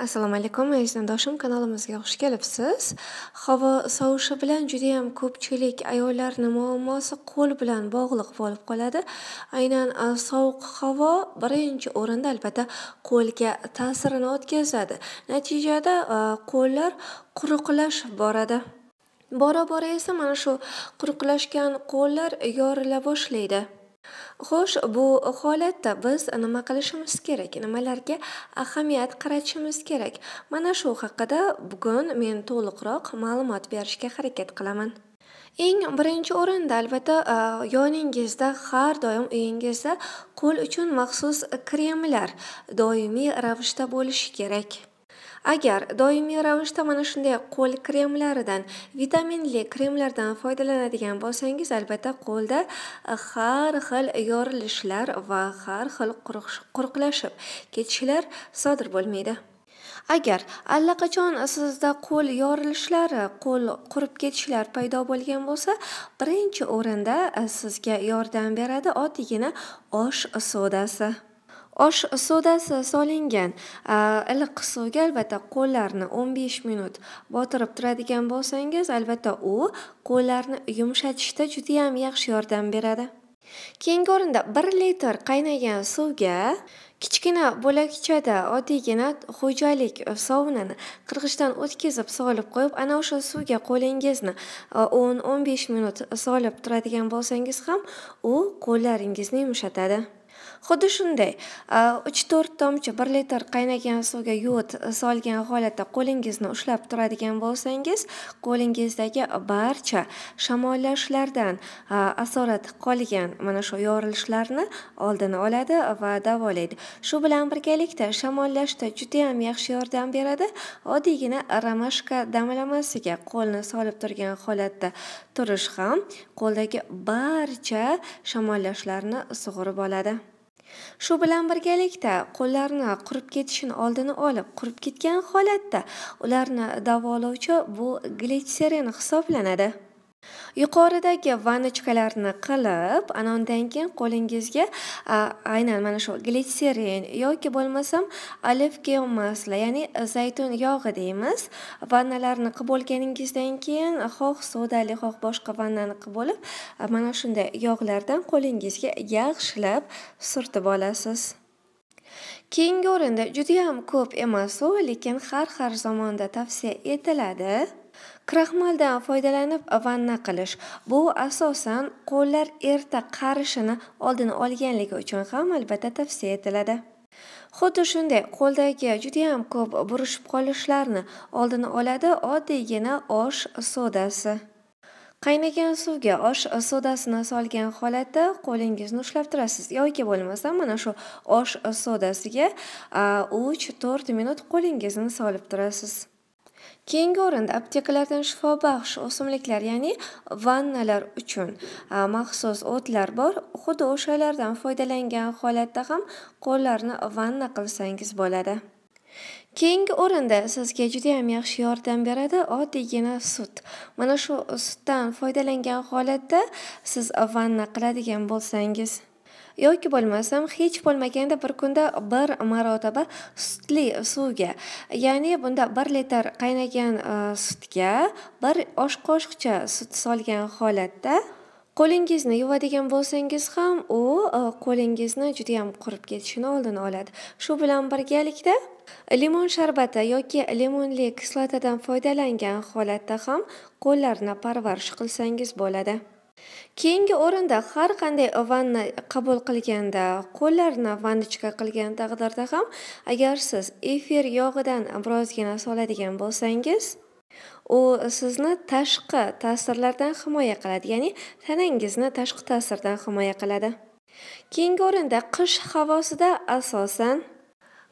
assalomu alaykum doshim kanalimizga xush kelibsiz havo sovishi bilan judayam ko'pchilik ayollarni muammosi qo'l bilan bog'liq bo'lib qoladi aynan e, sovuq havo birinchi o'rinda albatta qo'lga ta'sirini o'tkazadi natijada e, qo'llar quruqlashib boradi bora bora esa mana shu quruqlashgan qo'llar yorila boshlaydi Xo'sh, bu holatda biz nima qilishimiz kerak? Nimalarga ahamiyat qaratishimiz kerak? Mana shu haqida bugun men to'liqroq ma'lumot berishga harakat qilaman. Eng birinchi o'rinda albatta e, yoningizda har doim uyingizda qo'l uchun maxsus kremlar doimiy ravishda bo'lishi kerak. agar doimiy ravishda mana shunday qo'l kremlaridan vitaminli kremlardan foydalanadigan bo'lsangiz albatta qo'lda e, har xil yorilishlar va har xil quruqlashib ketishlar sodir bo'lmaydi agar allaqachon sizda qo'l yorilishlari qo'l qurib ketishlar paydo bo'lgan bo'lsa birinchi o'rinda e, sizga yordam beradi oddiygina osh sodasi osh sodasi solingan iliq suvga albatta qo'llarni 15 minut botirib turadigan bo'lsangiz albatta u qo'llarni yumshatishda judayam yaxshi yordam beradi keyingi o'rinda 1 litr qaynagan suvga kichkina bo'lakchada oddiygina xo'jalik sovunini qirg'ichdan o'tkazib solib qo'yib ana o'sha suvga qo'lingizni 10-15 minut solib turadigan bo'lsangiz ham u qo'llaringizni yumshatadi xuddi shunday uch to'rt tomchi bir litr qaynagan suvga yod solgan holatda qo'lingizni ushlab turadigan bo'lsangiz qo'lingizdagi barcha shamollashlardan asorat qolgan mana shu yorilishlarni oldini oladi va davolaydi shu bilan birgalikda shamollashda judayam yaxshi yordam beradi oddiygina ramashka damlamasiga qo'lni solib turgan holatda turish ham qo'ldagi barcha shamollashlarni sug'urib oladi shu bilan birgalikda qo'llarni qurib ketishini oldini olib qurib ketgan holatda ularni davolovchi bu glitserin hisoblanadi Yuqoridagi vannochkalarni qilib, ana undan keyin qo'lingizga aynan mana shu glitserin yoki bo'lmasam olivkiyo masli, ya'ni zaytun yog'i deymiz, vannalarni qilib bo'lganingizdan keyin xoh sodali, xoh boshqa vannani qilib bo'lib, mana shunday yog'lardan qo'lingizga yaxshilab surtib olasiz. Keyingi o'rinda judayam ko'p emas lekin har xil zamonda tavsiya etiladi. kraxmaldan foydalanib vanna qilish bu asosan qo'llar erta qarishini oldini olganligi uchun ham albatta tavsiya etiladi xuddi shunday qo'ldagi juda ham ko'p burishib qolishlarni oldini oladi oddiygina osh sodasi qaynagan suvga osh sodasini solgan holatda qo'lingizni ushlab turasiz yoki bo'lmasa mana shu osh sodasiga 3-4 minut qo'lingizni solib turasiz keyingi o'rinda aptekalardan shifobaxsh o'simliklar ya'ni vannalar uchun maxsus o'tlar bor xuddi o'shalardan foydalangan holatda ham qo'llarni vanna qilsangiz bo'ladi keyingi o'rinda sizga judayam yaxshi yordam beradi oddiygina sut mana shu sutdan foydalangan holatda siz vanna qiladigan bo'lsangiz yoki bo'lmasam hech bo'lmaganda bir kunda bir marotaba sutli suvga ya'ni bunda bir litr qaynagan e, sutga bir osh qoshiqcha sut solgan holatda qo'lingizni yuvadigan bo'lsangiz ham u e, qo'lingizni judayam qurib ketishini oldini oladi shu bilan birgalikda limon sharbati yoki limonli kislotadan foydalangan holatda ham qo'llarni parvarish qilsangiz bo'ladi keyingi o'rinda har qanday vanna qabul qilganda qo'llarni vannochka qilgan taqdirda ham agar siz efir yog'idan birozgina soladigan bo'lsangiz u sizni tashqi ta'sirlardan himoya qiladi ya'ni tanangizni tashqi ta'sirdan himoya qiladi keyingi o'rinda qish havosida asosan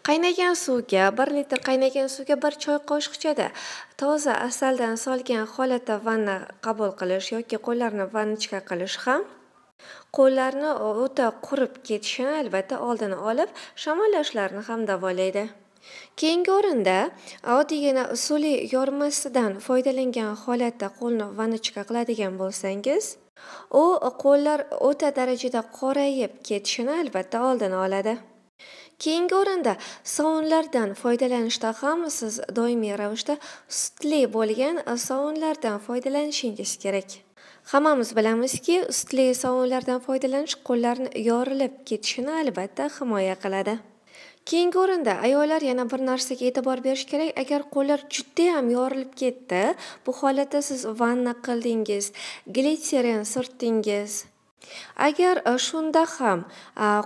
Qaynagan suvga 1 litr qaynagan suvga 1 choy qoshiqchada toza asaldan solgan holatda vanna qabul qilish yoki qo'llarni vannichka qilish ham qo'llarni o'ta qurib ketishini albatta oldini olib shamollashlarni ham davolaydi keyingi o'rinda oddiygina usuli yormasidan foydalangan holatda qo'lni vannichka qiladigan bo'lsangiz u qo'llar o'ta darajada qorayib ketishini albatta oldini oladi keyingi o'rinda sovunlardan foydalanishda ham siz doimiy ravishda sutli bo'lgan sovunlardan foydalanishingiz kerak hammamiz bilamizki sutli sovunlardan foydalanish qo'llarni yorilib ketishini albatta himoya qiladi keyingi o'rinda ayollar yana bir narsaga e'tibor berish kerak agar qo'llar judayam yorilib ketdi bu holatda siz vanna qildingiz glitserin surtdingiz agar e, shunda ham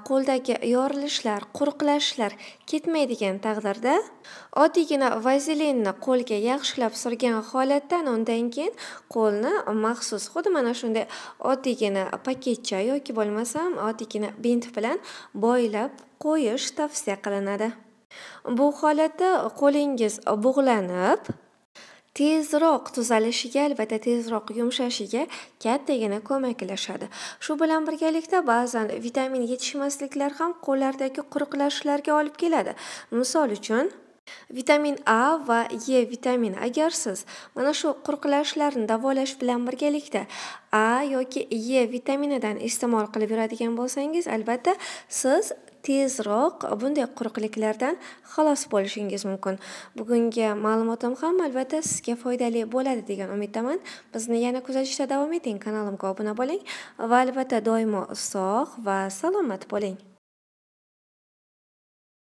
qo'ldagi yorilishlar quruqlashlar ketmaydigan taqdirda oddiygina vazelinni qo'lga yaxshilab surgan holatdan undan keyin qo'lni maxsus xuddi mana shunday oddiygina paketcha yoki bo'lmasam oddiygina bint bilan boylab qo'yish tavsiya qilinadi bu holatda qo'lingiz bug'lanib tezroq tuzalishiga albatta tezroq yumshashiga kattagina ko'maklashadi shu bilan birgalikda ba'zan vitamin yetishmasliklar ham qo'llardagi quruqlashishlarga olib keladi misol uchun vitamin a va e vitamini agar siz mana shu quruqlashishlarni davolash bilan birgalikda a yoki e vitaminidan iste'mol qilib yuradigan bo'lsangiz albatta siz tezroq bunday quruqliklardan xalos bo'lishingiz mumkin bugungi ma'lumotim ham albatta sizga foydali bo'ladi degan umiddaman bizni yana kuzatishda davom eting kanalimga obuna bo'ling va albatta doimo sog' va salomat bo'ling